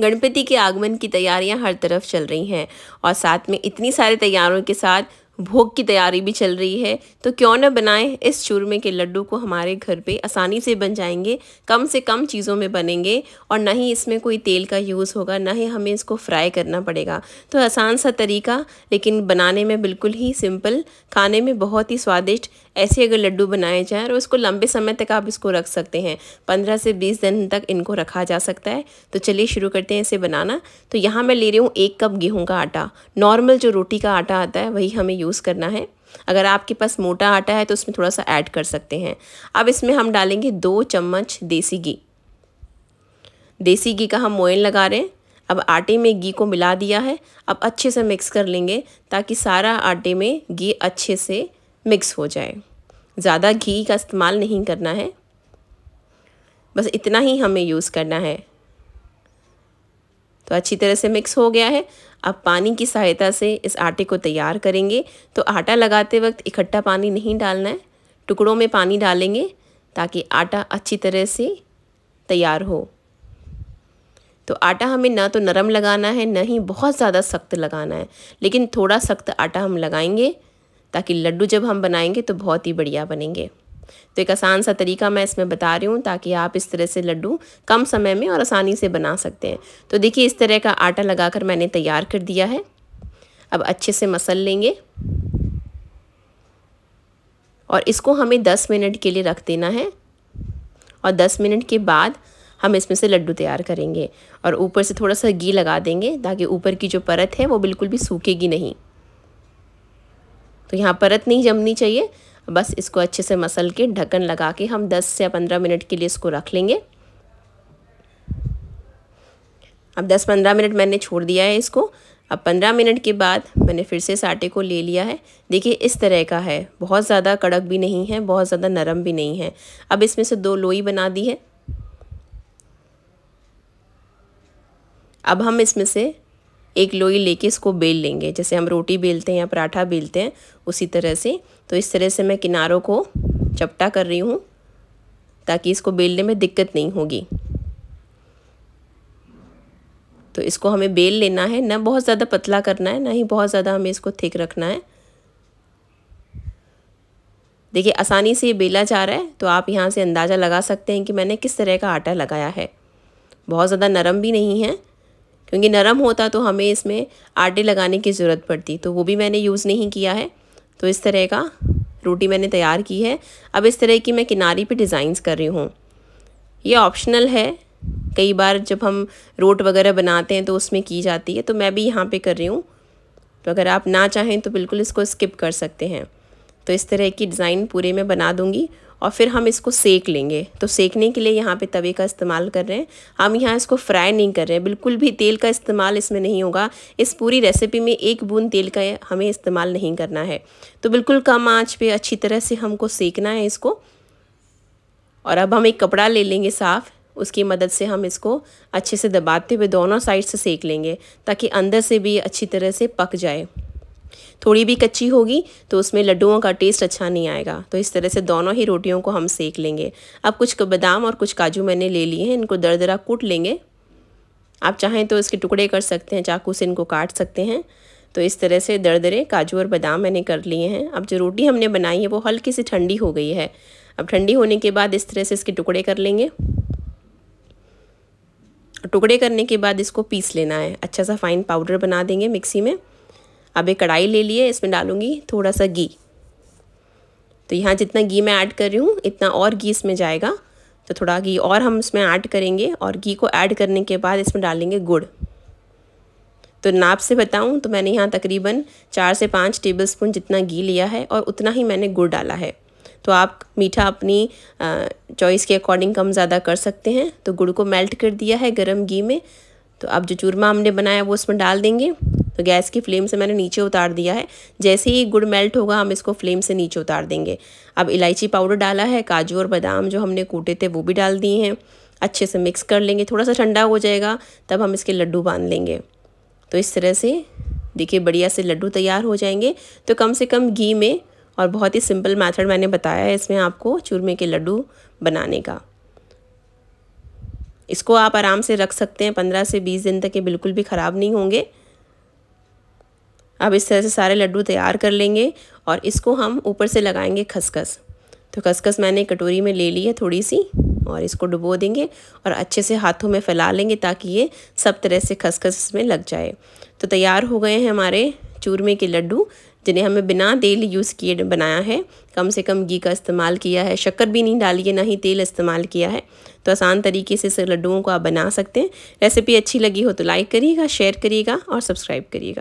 गणपति के आगमन की तैयारियां हर तरफ चल रही हैं और साथ में इतनी सारी तैयारियों के साथ भोग की तैयारी भी चल रही है तो क्यों ना बनाएं इस चूरमे के लड्डू को हमारे घर पे आसानी से बन जाएंगे कम से कम चीज़ों में बनेंगे और ना ही इसमें कोई तेल का यूज़ होगा ना ही हमें इसको फ्राई करना पड़ेगा तो आसान सा तरीका लेकिन बनाने में बिल्कुल ही सिंपल खाने में बहुत ही स्वादिष्ट ऐसे अगर लड्डू बनाए जाएँ और उसको लंबे समय तक आप इसको रख सकते हैं पंद्रह से बीस दिन तक इनको रखा जा सकता है तो चलिए शुरू करते हैं इसे बनाना तो यहाँ मैं ले रही हूँ एक कप गेहूँ का आटा नॉर्मल जो रोटी का आटा आता है वही हमें यूज़ करना है अगर आपके पास मोटा आटा है तो उसमें थोड़ा सा ऐड कर सकते हैं अब इसमें हम डालेंगे दो चम्मच देसी घी देसी घी का हम मोयन लगा रहे हैं अब आटे में घी को मिला दिया है अब अच्छे से मिक्स कर लेंगे ताकि सारा आटे में घी अच्छे से मिक्स हो जाए ज़्यादा घी का इस्तेमाल नहीं करना है बस इतना ही हमें यूज़ करना है तो अच्छी तरह से मिक्स हो गया है अब पानी की सहायता से इस आटे को तैयार करेंगे तो आटा लगाते वक्त इकट्ठा पानी नहीं डालना है टुकड़ों में पानी डालेंगे ताकि आटा अच्छी तरह से तैयार हो तो आटा हमें ना तो नरम लगाना है ना ही बहुत ज़्यादा सख्त लगाना है लेकिन थोड़ा सख्त आटा हम लगाएंगे ताकि लड्डू जब हम बनाएंगे तो बहुत ही बढ़िया बनेंगे तो एक आसान सा तरीका मैं इसमें बता रही हूँ ताकि आप इस तरह से लड्डू कम समय में और आसानी से बना सकते हैं तो देखिए इस तरह का आटा लगाकर मैंने तैयार कर दिया है अब अच्छे से मसल लेंगे और इसको हमें 10 मिनट के लिए रख देना है और 10 मिनट के बाद हम इसमें से लड्डू तैयार करेंगे और ऊपर से थोड़ा सा घी लगा देंगे ताकि ऊपर की जो परत है वो बिल्कुल भी सूखेगी नहीं तो यहाँ परत नहीं जमनी चाहिए बस इसको अच्छे से मसल के ढक्कन लगा के हम 10 से 15 मिनट के लिए इसको रख लेंगे अब 10-15 मिनट मैंने छोड़ दिया है इसको अब 15 मिनट के बाद मैंने फिर से इस आटे को ले लिया है देखिए इस तरह का है बहुत ज़्यादा कड़क भी नहीं है बहुत ज़्यादा नरम भी नहीं है अब इसमें से दो लोई बना दी है अब हम इसमें से एक लोई लेके इसको बेल लेंगे जैसे हम रोटी बेलते हैं या पराठा बेलते हैं उसी तरह से तो इस तरह से मैं किनारों को चपटा कर रही हूँ ताकि इसको बेलने में दिक्कत नहीं होगी तो इसको हमें बेल लेना है ना बहुत ज़्यादा पतला करना है ना ही बहुत ज़्यादा हमें इसको थिक रखना है देखिए आसानी से ये बेला जा रहा है तो आप यहाँ से अंदाज़ा लगा सकते हैं कि मैंने किस तरह का आटा लगाया है बहुत ज़्यादा नरम भी नहीं है क्योंकि नरम होता तो हमें इसमें आटे लगाने की ज़रूरत पड़ती तो वो भी मैंने यूज़ नहीं किया है तो इस तरह का रोटी मैंने तैयार की है अब इस तरह की मैं किनारी पे डिज़ाइंस कर रही हूँ ये ऑप्शनल है कई बार जब हम रोट वगैरह बनाते हैं तो उसमें की जाती है तो मैं भी यहाँ पे कर रही हूँ तो अगर आप ना चाहें तो बिल्कुल इसको स्किप कर सकते हैं तो इस तरह की डिज़ाइन पूरे में बना दूँगी और फिर हम इसको सेक लेंगे तो सेकने के लिए यहाँ पे तवे का इस्तेमाल कर रहे हैं हम यहाँ इसको फ्राई नहीं कर रहे हैं बिल्कुल भी तेल का इस्तेमाल इसमें नहीं होगा इस पूरी रेसिपी में एक बूंद तेल का हमें इस्तेमाल नहीं करना है तो बिल्कुल कम आँच पर अच्छी तरह से हमको सेकना है इसको और अब हम एक कपड़ा ले लेंगे साफ़ उसकी मदद से हम इसको अच्छे से दबाते हुए दोनों साइड से सेक लेंगे ताकि अंदर से भी अच्छी तरह से पक जाए थोड़ी भी कच्ची होगी तो उसमें लड्डुओं का टेस्ट अच्छा नहीं आएगा तो इस तरह से दोनों ही रोटियों को हम सेक लेंगे अब कुछ बादाम और कुछ काजू मैंने ले लिए हैं इनको दरदरा कूट लेंगे आप चाहें तो इसके टुकड़े कर सकते हैं चाकू से इनको काट सकते हैं तो इस तरह से दरदरे काजू और बादाम मैंने कर लिए हैं अब जो रोटी हमने बनाई है वो हल्की सी ठंडी हो गई है अब ठंडी होने के बाद इस तरह से इसके टुकड़े कर लेंगे टुकड़े करने के बाद इसको पीस लेना है अच्छा सा फाइन पाउडर बना देंगे मिक्सी में अब एक कढ़ाई ले लिए इसमें डालूँगी थोड़ा सा घी तो यहाँ जितना घी मैं ऐड कर रही हूँ इतना और घी इसमें जाएगा तो थोड़ा घी और हम इसमें ऐड करेंगे और घी को ऐड करने के बाद इसमें डालेंगे गुड़ तो नाप से बताऊँ तो मैंने यहाँ तकरीबन चार से पाँच टेबल स्पून जितना घी लिया है और उतना ही मैंने गुड़ डाला है तो आप मीठा अपनी चॉइस के अकॉर्डिंग कम ज़्यादा कर सकते हैं तो गुड़ को मेल्ट कर दिया है गर्म घी में तो अब जो चूरमा हमने बनाया वो उसमें डाल देंगे तो गैस की फ्लेम से मैंने नीचे उतार दिया है जैसे ही गुड़ मेल्ट होगा हम इसको फ्लेम से नीचे उतार देंगे अब इलायची पाउडर डाला है काजू और बादाम जो हमने कूटे थे वो भी डाल दिए हैं अच्छे से मिक्स कर लेंगे थोड़ा सा ठंडा हो जाएगा तब हम इसके लड्डू बांध लेंगे तो इस तरह से देखिए बढ़िया से लड्डू तैयार हो जाएंगे तो कम से कम घी में और बहुत ही सिंपल मेथड मैंने बताया है इसमें आपको चूरमे के लड्डू बनाने का इसको आप आराम से रख सकते हैं पंद्रह से बीस दिन तक ये बिल्कुल भी ख़राब नहीं होंगे अब इस तरह से सारे लड्डू तैयार कर लेंगे और इसको हम ऊपर से लगाएंगे खसखस तो खसखस मैंने कटोरी में ले ली है थोड़ी सी और इसको डुबो देंगे और अच्छे से हाथों में फैला लेंगे ताकि ये सब तरह से खसखस इसमें लग जाए तो तैयार हो गए हैं हमारे चूरमे के लड्डू जिन्हें हमें बिना तेल यूज़ किए बनाया है कम से कम घी का इस्तेमाल किया है शक्कर भी नहीं डाली है ना ही तेल इस्तेमाल किया है तो आसान तरीके से इस लड्डुओं को आप बना सकते हैं रेसिपी अच्छी लगी हो तो लाइक करिएगा शेयर करिएगा और सब्सक्राइब करिएगा